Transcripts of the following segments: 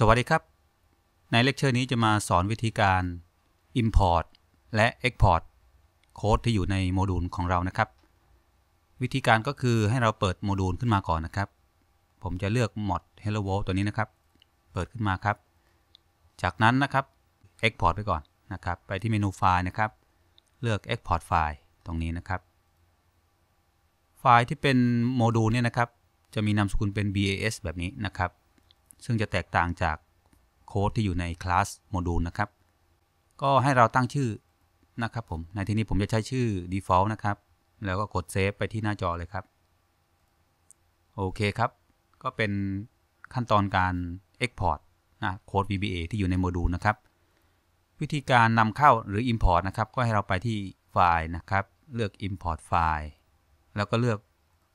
สวัสดีครับในเลคเชอร์นี้จะมาสอนวิธีการ Import และ Export โค้ดที่อยู่ในโมดูลของเรานะครับ วิธีการก็คือให้เราเปิดโมดูลขึ้นมาก่อนนะครับ ผมจะเลือก mod hello world ตัวนี้นะครับ เปิดขึ้นมาครับ จากนั้นนะครับ Export ไปก่อนนะครับ ไปที่เมนูไฟล์นะครับ เลือก Export ไฟล์ตรงนี้นะครับ ไฟล์ที่เป็นโมดูลเนี่ยนะครับจะมีนามสกุลเป็น bas แบบนี้นะครับซึ่งจะแตกต่างจากโค้ดที่อยู่ในคลาสโมดูลนะครับ ก็ให้เราตั้งชื่อนะครับผม ในที่นี้ผมจะใช้ชื่อ default นะครับ แล้วก็กดเซฟไปที่หน้าจอเลยครับ โอเค ครับ ก็เป็นขั้นตอนการ Export นะโค้ด VBA ที่อยู่ในโมดูลนะครับ วิธีการนำเข้าหรือ Import นะครับ ก็ให้เราไปที่ไฟล์นะครับ เลือก Import ไฟล์แล้วก็เลือก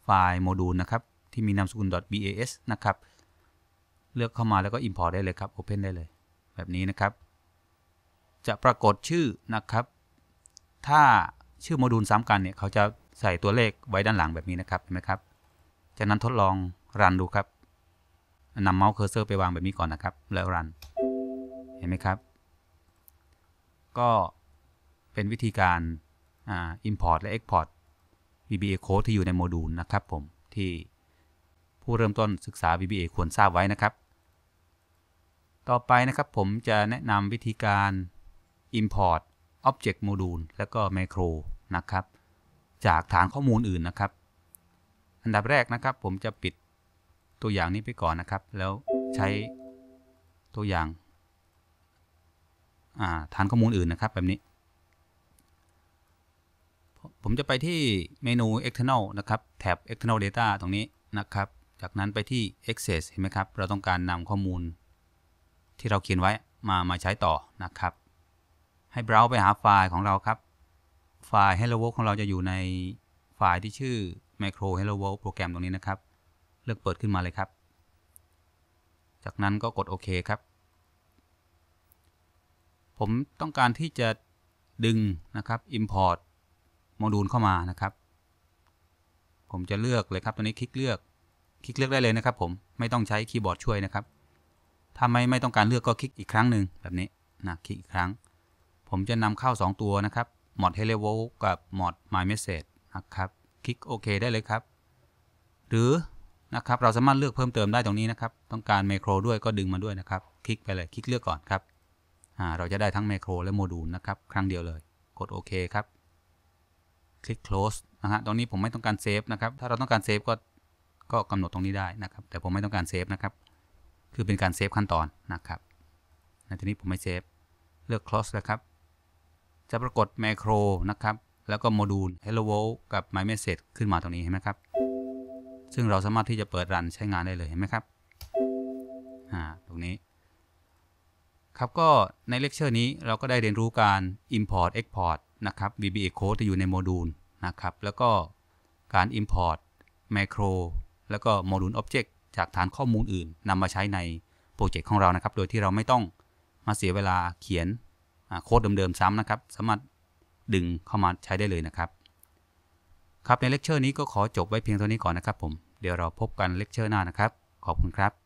ไฟล์โมดูลนะครับ ที่มีนามสกุล .bas นะครับเลือกเข้ามาแล้วก็ Import ได้เลยครับ Open ได้เลยแบบนี้นะครับ จะปรากฏชื่อนะครับ ถ้าชื่อโมดูลซ้ำกันเนี่ย เขาจะใส่ตัวเลขไว้ด้านหลังแบบนี้นะครับเห็นไหมครับจากนั้นทดลองรันดูครับนำเมาส์เคอร์เซอร์ไปวางแบบนี้ก่อนนะครับ แล้วรันเห็นไหมครับ ก็เป็นวิธีการอ่า import และ export VBA code ที่อยู่ในโมดูลนะครับผม ที่ผู้เริ่มต้นศึกษา VBA ควรทราบไว้นะครับต่อไป นะครับ ผมจะแนะนำวิธีการ import object module และก็ macro นะครับ จากฐานข้อมูลอื่นนะครับ อันดับแรกนะครับผมจะปิดตัวอย่างนี้ไปก่อนนะครับ แล้วใช้ตัวอย่างาฐานข้อมูลอื่นนะครับแบบนี้ ผมจะไปที่เมนู external นะ ครับแท็บ external data ตรงนี้นะครับ จากนั้นไปที่ access เห็นไหมครับเราต้องการนำข้อมูลที่เราเขียนไว้ มา มาใช้ต่อนะครับ ให้เบราว์ไปหาไฟล์ของเราครับไฟล์ hello world ของเราจะอยู่ในไฟล์ที่ชื่อ m a c r o hello world โปรแกรมตรงนี้นะครับ เลือกเปิดขึ้นมาเลยครับ จากนั้นก็กดโอเคครับ ผมต้องการที่จะดึงนะครับ import โมดูลเข้ามานะครับ ผมจะเลือกเลยครับตัวนี้คลิกเลือกคลิกเลือกได้เลยนะครับผมไม่ต้องใช้คีย์บอร์ดช่วยนะครับถ้าไม่ไม่ต้องการเลือกก็คลิกอีกครั้งหนึ่งแบบนี้นะคลิกอีกครั้ง ผมจะนำเข้า 2 ตัวนะครับมอด Hello วกับมอด My Message นะครับคลิกโอเคได้เลยครับ หรือนะครับเราสามารถเลือกเพิ่มเติมได้ตรงนี้นะครับ ต้องการไมโคร ด้วยก็ดึงมาด้วย นะครับคลิกไปเลยคลิกเลือกก่อนครับเราจะได้ทั้งไมโครและโมดูลนะครับ ครั้งเดียวเลย กดโอเคครับ คลิก close นะฮะตรงนี้ผมไม่ต้องการเซฟนะครับถ้าเราต้องการเซฟก็ก็กำหนดตรงนี้ได้นะครับแต่ผมไม่ต้องการเซฟนะครับคือ เป็นการเซฟขั้นตอนนะครับในทีนี้ผมไม่เซฟ เลือก close นะครับ จะปรากฏแมโครนะครับ แล้วก็ โมดูล hello world กับ my message ขึ้นมาตรงนี้เห็นไหมครับ ซึ่งเราสามารถที่จะเปิดรันใช้งานได้ เลยเห็นไหมครับตรงนี้ ครับก็ใน เลคเชอร์นี้เราก็ได้เรียนรู้การ import export นะครับ VBA code ที่อยู่ในโมดูลนะครับ แล้วก็การ import macro แล้วก็โมดูล object จากฐานข้อมูลอื่น นำมาใช้ในโปรเจกต์ของเรานะครับ โดยที่เราไม่ต้องมาเสียเวลาเขียนโค้ดเดิมๆซ้ำนะครับ สามารถดึงเข้ามาใช้ได้เลยนะครับ ครับในเลคเชอร์นี้ก็ขอจบไว้เพียงเท่านี้ก่อนนะครับผมเดี๋ยวเราพบกันเลคเชอร์หน้านะครับ ขอบคุณครับ